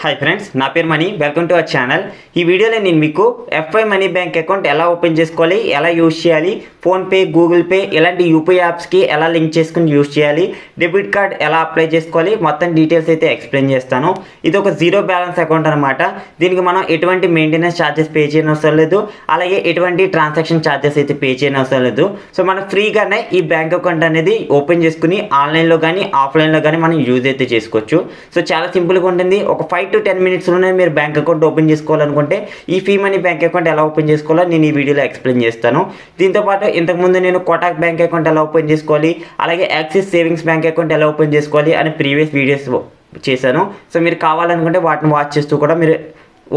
Hi friends నా పేరు Mani welcome to our channel ఈ వీడియోలో నేను మీకు ఎఫ్ఐ మనీ బ్యాంక్ అకౌంట్ ఎలా ఓపెన్ చేసుకోవాలి ఎలా యూజ్ చేయాలి ఫోన్పే గూగుల్ పే ఇలాంటి యూపీఐ యాప్స్కి ఎలా లింక్ చేసుకుని యూజ్ చేయాలి డెబిట్ కార్డ్ ఎలా అప్లై చేసుకోవాలి మొత్తం డీటెయిల్స్ అయితే ఎక్స్ప్లెయిన్ చేస్తాను ఇది ఒక జీరో బ్యాలెన్స్ అకౌంట్ అనమాట దీనికి మనం ఎటువంటి మెయింటెనెన్స్ ఛార్జెస్ పే చేయని అవసరం లేదు అలాగే ఎటువంటి ట్రాన్సాక్షన్ ఛార్జెస్ అయితే పే చేయని అవసరం లేదు సో మనం ఫ్రీగానే ఈ బ్యాంక్ అకౌంట్ అనేది ఓపెన్ చేసుకుని ఆన్లైన్లో కానీ ఆఫ్లైన్లో కానీ మనం యూజ్ అయితే చేసుకోవచ్చు సో చాలా సింపుల్గా ఉంటుంది ఒక ఫైవ్ ఫైవ్ టు టెన్ మినిట్స్లోనే మీరు బ్యాంక్ అకౌంట్ ఓపెన్ చేసుకోవాలనుకుంటే ఈ ఫీ మనీ బ్యాంక్ అకౌంట్ ఎలా ఓపెన్ చేసుకోవాలో నేను ఈ వీడియోలో ఎక్స్ప్లెయిన్ చేస్తాను దీంతోపాటు ఇంతకుముందు నేను కోటాక్ బ్యాంక్ అకౌంట్ ఎలా ఓపెన్ చేసుకోవాలి అలాగే యాక్సిస్ సేవింగ్స్ బ్యాంక్ అకౌంట్ ఎలా ఓపెన్ చేసుకోవాలి అని ప్రీవియస్ వీడియోస్ చేశాను సో మీరు కావాలనుకుంటే వాటిని వాచ్ చేస్తూ కూడా మీరు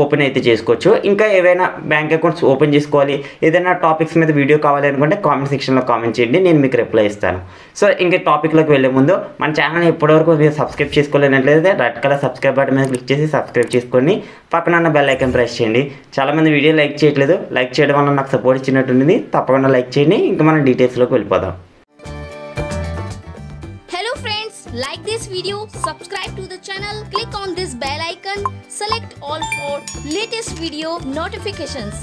ఓపెన్ అయితే చేసుకోవచ్చు ఇంకా ఏవైనా బ్యాంక్ అకౌంట్స్ ఓపెన్ చేసుకోవాలి ఏదైనా టాపిక్స్ మీద వీడియో కావాలి అనుకుంటే కామెంట్ సెక్షన్లో కామెంట్ చేయండి నేను మీకు రిప్లై ఇస్తాను సో ఇంకా టాపిక్లోకి వెళ్ళే ముందు మన ఛానల్ ఇప్పటివరకు మీరు సబ్స్క్రైబ్ చేసుకోలేనట్లయితే రెడ్ కలర్ సబ్స్క్రైబ్ బటన్ మీద క్లిక్ చేసి సబ్స్క్రైబ్ చేసుకొని పక్కన ఉన్న బెల్ ఐకన్ ప్రెస్ చేయండి చాలామంది వీడియో లైక్ చేయట్లేదు లైక్ చేయడం వల్ల నాకు సపోర్ట్ ఇచ్చినట్టుంది తప్పకుండా లైక్ చేయండి ఇంకా మనం డీటెయిల్స్లోకి వెళ్ళిపోదాం hello friends like this video subscribe to the channel click on this bell icon all for latest video notifications.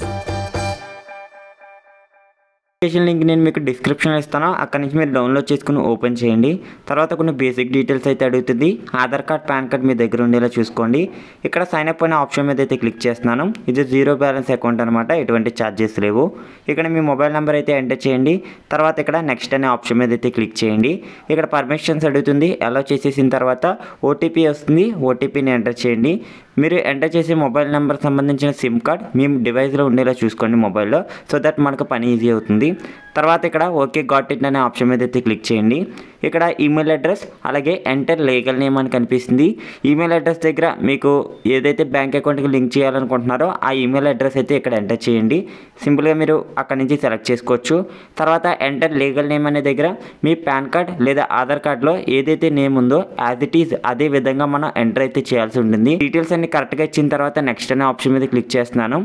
Application link నేను మీకు డిస్క్రిప్షన్లో ఇస్తాను అక్కడ నుంచి మీరు డౌన్లోడ్ చేసుకుని ఓపెన్ చేయండి తర్వాత కొన్ని బేసిక్ డీటెయిల్స్ అయితే అడుగుతుంది ఆధార్ కార్డ్ పాన్ కార్డ్ మీ దగ్గర ఉండేలా చూసుకోండి ఇక్కడ సైన్ అప్ ఆప్షన్ మీద అయితే క్లిక్ చేస్తున్నాను ఇది జీరో బ్యాలెన్స్ అకౌంట్ అనమాట ఎటువంటి ఛార్జెస్ లేవు ఇక్కడ మీ మొబైల్ నెంబర్ అయితే ఎంటర్ చేయండి తర్వాత ఇక్కడ నెక్స్ట్ అనే ఆప్షన్ మీద అయితే క్లిక్ చేయండి ఇక్కడ పర్మిషన్స్ అడుగుతుంది అలౌ చేసేసిన తర్వాత ఓటీపీ వస్తుంది ఓటీపీని ఎంటర్ చేయండి మీరు ఎంటర్ చేసే మొబైల్ నెంబర్ సంబంధించిన సిమ్ కార్డ్ మీ డివైస్లో ఉండేలా చూసుకోండి మొబైల్లో సో దట్ మనకు పని ఈజీ అవుతుంది తర్వాత ఇక్కడ ఓకే గాట్ ఇట్ అనే ఆప్షన్ మీద అయితే క్లిక్ చేయండి ఇక్కడ ఈమెయిల్ అడ్రస్ అలాగే ఎంటర్ లీగల్ నేమ్ అని కనిపిస్తుంది ఈమెయిల్ అడ్రస్ దగ్గర మీకు ఏదైతే బ్యాంక్ అకౌంట్కి లింక్ చేయాలనుకుంటున్నారో ఆ ఈమెయిల్ అడ్రస్ అయితే ఇక్కడ ఎంటర్ చేయండి సింపుల్గా మీరు అక్కడ నుంచి సెలెక్ట్ చేసుకోవచ్చు తర్వాత ఎంటర్ లీగల్ నేమ్ అనే దగ్గర మీ పాన్ కార్డ్ లేదా ఆధార్ కార్డ్లో ఏదైతే నేమ్ ఉందో యాజ్ ఇట్ ఈజ్ అదే విధంగా మనం ఎంటర్ అయితే చేయాల్సి ఉంటుంది డీటెయిల్స్ అన్ని కరెక్ట్గా ఇచ్చిన తర్వాత నెక్స్ట్ అనే ఆప్షన్ మీద క్లిక్ చేస్తున్నాను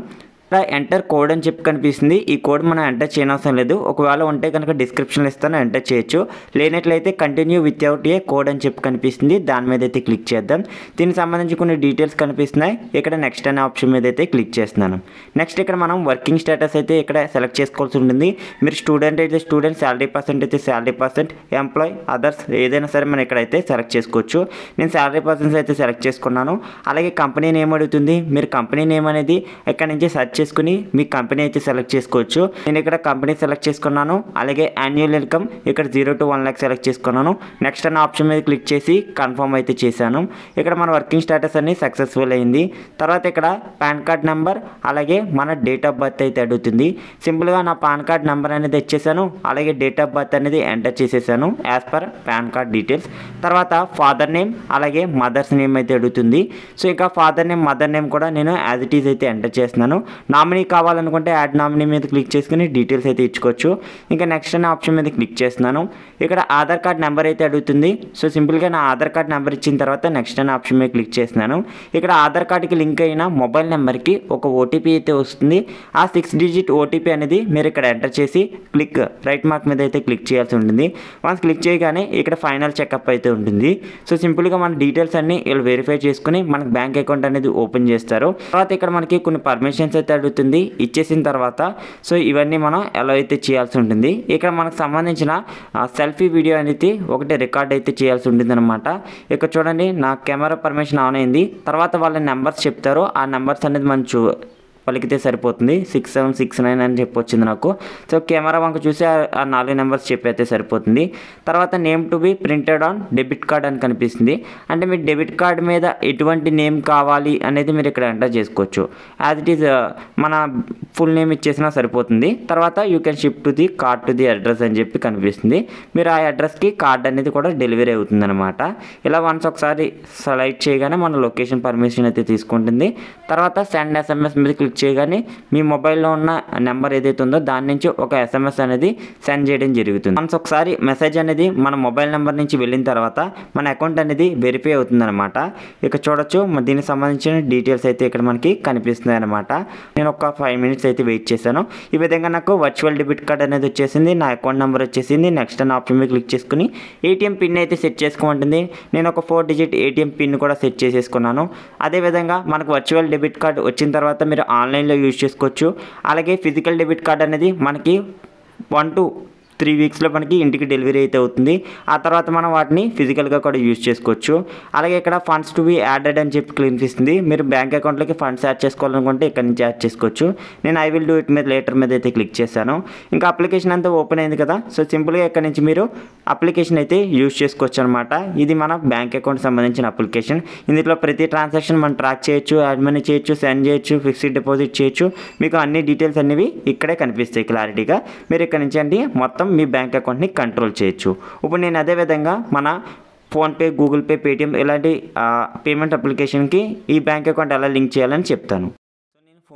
ఇక్కడ ఎంటర్ కోడ్ అని చెప్పి కనిపిస్తుంది ఈ కోడ్ మనం ఎంటర్ చేయనవసరం లేదు ఒకవేళ ఉంటే కనుక డిస్క్రిప్షన్లో ఇస్తాను ఎంటర్ చేయొచ్చు లేనట్లయితే కంటిన్యూ వితౌట్ ఏ కోడ్ అని చెప్పి కనిపిస్తుంది దాని మీద అయితే క్లిక్ చేద్దాం దీనికి సంబంధించి కొన్ని డీటెయిల్స్ కనిపిస్తున్నాయి ఇక్కడ నెక్స్ట్ అనే ఆప్షన్ మీద అయితే క్లిక్ చేస్తున్నాను నెక్స్ట్ ఇక్కడ మనం వర్కింగ్ స్టేటస్ అయితే ఇక్కడ సెలెక్ట్ చేసుకోవాల్సి ఉంటుంది మీరు స్టూడెంట్ అయితే స్టూడెంట్ శాలరీ పర్సెంట్ అయితే శాలరీ పర్సెంట్ ఎంప్లాయ్ అదర్స్ ఏదైనా సరే మనం ఇక్కడైతే సెలెక్ట్ చేసుకోవచ్చు నేను శాలరీ పర్సన్స్ అయితే సెలెక్ట్ చేసుకున్నాను అలాగే కంపెనీ నేమ్ అడుగుతుంది మీరు కంపెనీ నేమ్ అనేది ఇక్కడ నుంచి సెర్చ్ చేసుకుని మీ కంపెనీ అయితే సెలెక్ట్ చేసుకోవచ్చు నేను ఇక్కడ కంపెనీ సెలెక్ట్ చేసుకున్నాను అలాగే యాన్యువల్ ఇన్కమ్ ఇక్కడ zero to one lakh select చేసుకున్నాను నెక్స్ట్ అన్న ఆప్షన్ మీద క్లిక్ చేసి కన్ఫర్మ్ అయితే చేశాను ఇక్కడ మన వర్కింగ్ స్టేటస్ అన్ని సక్సెస్ఫుల్ అయింది తర్వాత ఇక్కడ పాన్ కార్డ్ నెంబర్ అలాగే మన డేట్ ఆఫ్ బర్త్ అయితే అడుగుతుంది సింపుల్గా నా పాన్ కార్డ్ నెంబర్ అనేది ఇచ్చేసాను అలాగే డేట్ ఆఫ్ బర్త్ అనేది ఎంటర్ చేసేసాను as per PAN card details తర్వాత ఫాదర్ నేమ్ అలాగే మదర్స్ నేమ్ అయితే అడుగుతుంది సో ఇంకా ఫాదర్ నేమ్ మదర్ నేమ్ కూడా నేను యాజ్ ఇట్ ఈజ్ అయితే ఎంటర్ చేస్తున్నాను నామినీ కావాలనుకుంటే యాడ్ నామినీ మీద క్లిక్ చేసుకుని డీటెయిల్స్ అయితే ఇచ్చుకోవచ్చు ఇంకా నెక్స్ట్ అనే ఆప్షన్ మీద క్లిక్ చేస్తున్నాను ఇక్కడ ఆధార్ కార్డ్ నెంబర్ అయితే అడుగుతుంది సో సింపుల్గా నా ఆధార్ కార్డ్ నెంబర్ ఇచ్చిన తర్వాత నెక్స్ట్ అనే ఆప్షన్ మీద క్లిక్ చేస్తున్నాను ఇక్కడ ఆధార్ కార్డ్కి లింక్ అయిన మొబైల్ నెంబర్కి ఒక ఓటీపీ అయితే వస్తుంది ఆ సిక్స్ డిజిట్ ఓటీపీ అనేది మీరు ఇక్కడ ఎంటర్ చేసి క్లిక్ రైట్ మార్క్ మీద అయితే క్లిక్ చేయాల్సి ఉంటుంది వన్స్ క్లిక్ చేయగానే ఇక్కడ ఫైనల్ చెకప్ అయితే ఉంటుంది సో సింపుల్గా మన డీటెయిల్స్ అన్నీ వీళ్ళు వెరిఫై చేసుకుని మనకు బ్యాంక్ అకౌంట్ అనేది ఓపెన్ చేస్తారు తర్వాత ఇక్కడ మనకి కొన్ని పర్మిషన్స్ అయితే అడుగుతుంది ఇచ్చేసిన తర్వాత సో ఇవన్నీ మనం ఎలా అయితే చేయాల్సి ఉంటుంది ఇక్కడ మనకు సంబంధించిన సెల్ఫీ వీడియో అనేది ఒకటి రికార్డ్ అయితే చేయాల్సి ఉంటుంది అనమాట ఇక్కడ చూడండి నా కెమెరా పర్మిషన్ ఆన్ అయింది తర్వాత వాళ్ళ నెంబర్స్ చెప్తారు ఆ నెంబర్స్ అనేది మనం చూ పలికితే సరిపోతుంది సిక్స్ సెవెన్ సిక్స్ నైన్ అని చెప్పి వచ్చింది నాకు సో కెమెరా వంక చూసి ఆ నాలుగు నెంబర్స్ చెప్పైతే సరిపోతుంది తర్వాత name to be printed on debit card అని కనిపిస్తుంది అంటే మీ డెబిట్ కార్డ్ మీద ఎటువంటి నేమ్ కావాలి అనేది మీరు ఇక్కడ ఎంటర్ చేసుకోవచ్చు యాజ్ ఇట్ ఈస్ మన ఫుల్ నేమ్ ఇచ్చేసినా సరిపోతుంది తర్వాత you can shift to the card to the address అని చెప్పి కనిపిస్తుంది మీరు ఆ అడ్రస్కి కార్డ్ అనేది కూడా డెలివరీ అవుతుంది అనమాట ఇలా వన్స్ ఒకసారి సెలెక్ట్ చేయగానే మన లొకేషన్ పర్మిషన్ అయితే తీసుకుంటుంది తర్వాత సెండ్ ఎస్ఎంఎస్ మీద క్లిక్ క్లిక్ చేయగానే మీ మొబైల్లో ఉన్న నెంబర్ ఏదైతే ఉందో దాని నుంచి ఒక ఎస్ఎంఎస్ అనేది సెండ్ చేయడం జరుగుతుంది మనసు ఒకసారి మెసేజ్ అనేది మన మొబైల్ నెంబర్ నుంచి వెళ్ళిన తర్వాత మన అకౌంట్ అనేది వెరిఫై అవుతుందన్నమాట ఇక చూడొచ్చు దీనికి సంబంధించిన డీటెయిల్స్ అయితే ఇక్కడ మనకి కనిపిస్తున్నాయి అనమాట నేను ఒక ఫైవ్ మినిట్స్ అయితే వెయిట్ చేశాను ఈ విధంగా నాకు వర్చువల్ డెబిట్ కార్డ్ అనేది వచ్చేసింది నా అకౌంట్ నెంబర్ వచ్చేసింది నెక్స్ట్ అనే ఆప్షన్ మీద క్లిక్ చేసుకుని ఏటీఎం పిన్ అయితే సెట్ చేసుకోమంటుంది నేను ఒక ఫోర్ డిజిట్ ఏటీఎం పిన్ కూడా సెట్ చేసేసుకున్నాను అదేవిధంగా మనకు వర్చువల్ డెబిట్ కార్డ్ వచ్చిన తర్వాత మీరు ఆన్లైన్లో యూజ్ చేసుకోవచ్చు అలాగే ఫిజికల్ డెబిట్ కార్డ్ అనేది మనకి వన్ టు త్రీ వీక్స్లో మనకి ఇంటికి డెలివరీ అయితే అవుతుంది ఆ తర్వాత మనం వాటిని ఫిజికల్గా కూడా యూజ్ చేసుకోవచ్చు అలాగే ఇక్కడ ఫండ్స్ టు బి యాడెడ్ అని చెప్పి క్లినిపిస్తుంది మీరు బ్యాంక్ అకౌంట్లోకి ఫండ్స్ యాడ్ చేసుకోవాలనుకుంటే ఇక్కడ నుంచి యాడ్ చేసుకోవచ్చు నేను ఐ విల్ డూ ఇట్ మీద లేటర్ మీద అయితే క్లిక్ చేశాను ఇంకా అప్లికేషన్ అంతా ఓపెన్ అయింది కదా సో సింపుల్గా ఇక్కడ నుంచి మీరు అప్లికేషన్ అయితే యూజ్ చేసుకోవచ్చు అనమాట ఇది మన బ్యాంక్ అకౌంట్ సంబంధించిన అప్లికేషన్ ఇందులో ప్రతి ట్రాన్సాక్షన్ మనం ట్రాక్ చేయొచ్చు యాడ్ మనీ చేయొచ్చు సెండ్ చేయొచ్చు ఫిక్స్డ్ డిపాజిట్ చేయొచ్చు మీకు అన్ని డీటెయిల్స్ అనేవి ఇక్కడే కనిపిస్తాయి క్లారిటీగా మీరు ఇక్కడ నుంచి అండి మొత్తం మొత్తం మీ బ్యాంక్ అకౌంట్ని కంట్రోల్ చేయొచ్చు ఇప్పుడు నేను అదేవిధంగా మన ఫోన్పే గూగుల్ పే పేటిఎం ఇలాంటి పేమెంట్ అప్లికేషన్కి ఈ బ్యాంక్ అకౌంట్ ఎలా లింక్ చేయాలని చెప్తాను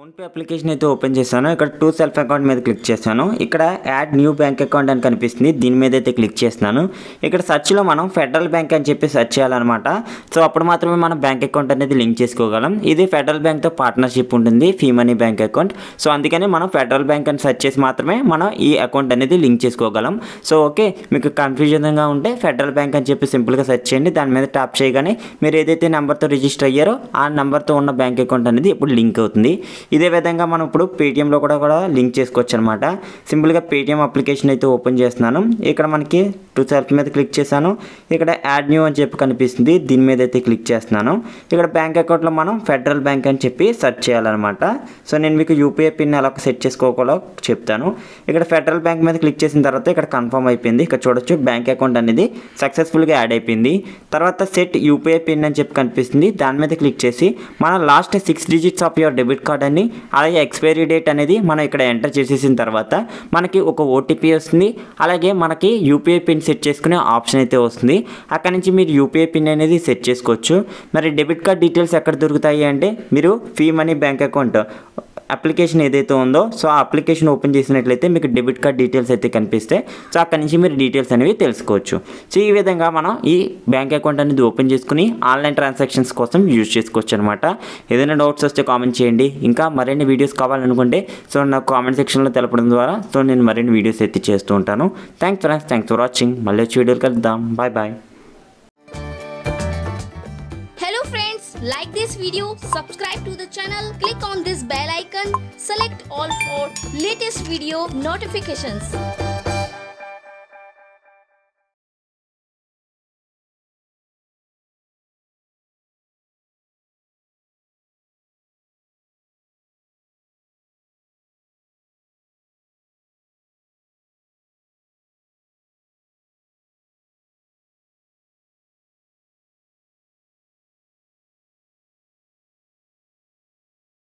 ఫోన్పే అప్లికేషన్ అయితే ఓపెన్ చేశాను ఇక్కడ టూ సెల్ఫ్ అకౌంట్ మీద క్లిక్ చేశాను ఇక్కడ యాడ్ న్యూ బ్యాంక్ అకౌంట్ అని కనిపిస్తుంది దీని మీద అయితే క్లిక్ చేస్తున్నాను ఇక్కడ సర్చ్లో మనం ఫెడరల్ బ్యాంక్ అని చెప్పి సెర్చ్ చేయాలన్నమాట సో అప్పుడు మాత్రమే మనం బ్యాంక్ అకౌంట్ అనేది లింక్ చేసుకోగలం ఇది ఫెడరల్ బ్యాంక్తో పార్ట్నర్షిప్ ఉంటుంది Fi money bank account so అందుకని మనం ఫెడరల్ బ్యాంక్ అని సెర్చ్ చేసి మాత్రమే మనం ఈ అకౌంట్ అనేది లింక్ చేసుకోగలం సో ఓకే మీకు కన్ఫ్యూజన్గా ఉంటే ఫెడరల్ బ్యాంక్ అని చెప్పి సింపుల్గా సెర్చ్ చేయండి దాని మీద ట్యాప్ చేయగానే మీరు ఏదైతే నెంబర్తో రిజిస్టర్ అయ్యారో ఆ నెంబర్తో ఉన్న బ్యాంక్ అకౌంట్ అనేది ఇప్పుడు లింక్ అవుతుంది ఇదే విధంగా మనం ఇప్పుడు పేటిఎంలో కూడా కూడా లింక్ చేసుకోవచ్చు అనమాట సింపుల్గా పేటిఎం అప్లికేషన్ అయితే ఓపెన్ చేస్తున్నాను ఇక్కడ మనకి టూ సెల్ఫ్ మీద క్లిక్ చేశాను ఇక్కడ యాడ్ న్యూ అని చెప్పి కనిపిస్తుంది దీని మీద అయితే క్లిక్ చేస్తున్నాను ఇక్కడ బ్యాంక్ అకౌంట్లో మనం ఫెడరల్ బ్యాంక్ అని చెప్పి సెర్చ్ చేయాలన్నమాట సో నేను మీకు యూపీఐ పిన్ ఎలా సెట్ చేసుకోవాలో చెప్తాను ఇక్కడ ఫెడరల్ బ్యాంక్ మీద క్లిక్ చేసిన తర్వాత ఇక్కడ కన్ఫర్మ్ అయిపోయింది ఇక్కడ చూడొచ్చు బ్యాంక్ అకౌంట్ అనేది సక్సెస్ఫుల్గా యాడ్ అయిపోయింది తర్వాత సెట్ యూపీఐ పిన్ అని చెప్పి కనిపిస్తుంది దాని మీద క్లిక్ చేసి మన last six digits of your debit card అని వస్తుంది అలాగే ఎక్స్పైరీ డేట్ అనేది మనం ఇక్కడ ఎంటర్ చేసేసిన తర్వాత మనకి ఒక ఓటీపీ వస్తుంది అలాగే మనకి యూపీఐ పిన్ సెట్ చేసుకునే ఆప్షన్ అయితే వస్తుంది అక్కడ నుంచి మీరు యూపీఐ పిన్ అనేది సెట్ చేసుకోవచ్చు మరి డెబిట్ కార్డ్ డీటెయిల్స్ ఎక్కడ దొరుకుతాయి అంటే మీరు Fi money bank account application ఏదైతే ఉందో సో ఆ అప్లికేషన్ ఓపెన్ చేసినట్లయితే మీకు డెబిట్ కార్డ్ డీటెయిల్స్ అయితే కనిపిస్తాయి సో అక్కడి నుంచి మీరు డీటెయిల్స్ అనేవి తెలుసుకోవచ్చు సో ఈ విధంగా మనం ఈ బ్యాంక్ అకౌంట్ అనేది ఓపెన్ చేసుకుని ఆన్లైన్ ట్రాన్సాక్షన్స్ కోసం యూజ్ చేసుకోవచ్చు అనమాట ఏదైనా డౌట్స్ వస్తే కామెంట్ చేయండి ఇంకా మరిన్ని వీడియోస్ కావాలనుకుంటే సో నాకు కామెంట్ సెక్షన్లో తెలపడం ద్వారా సో నేను మరిన్ని వీడియోస్ అయితే చేస్తూ ఉంటాను thanks friends thanks for watching మళ్ళీ వచ్చి వీడియోలు కలుద్దాం bye bye hello friends like this video subscribe to the channel click on this bell select all for latest video notifications.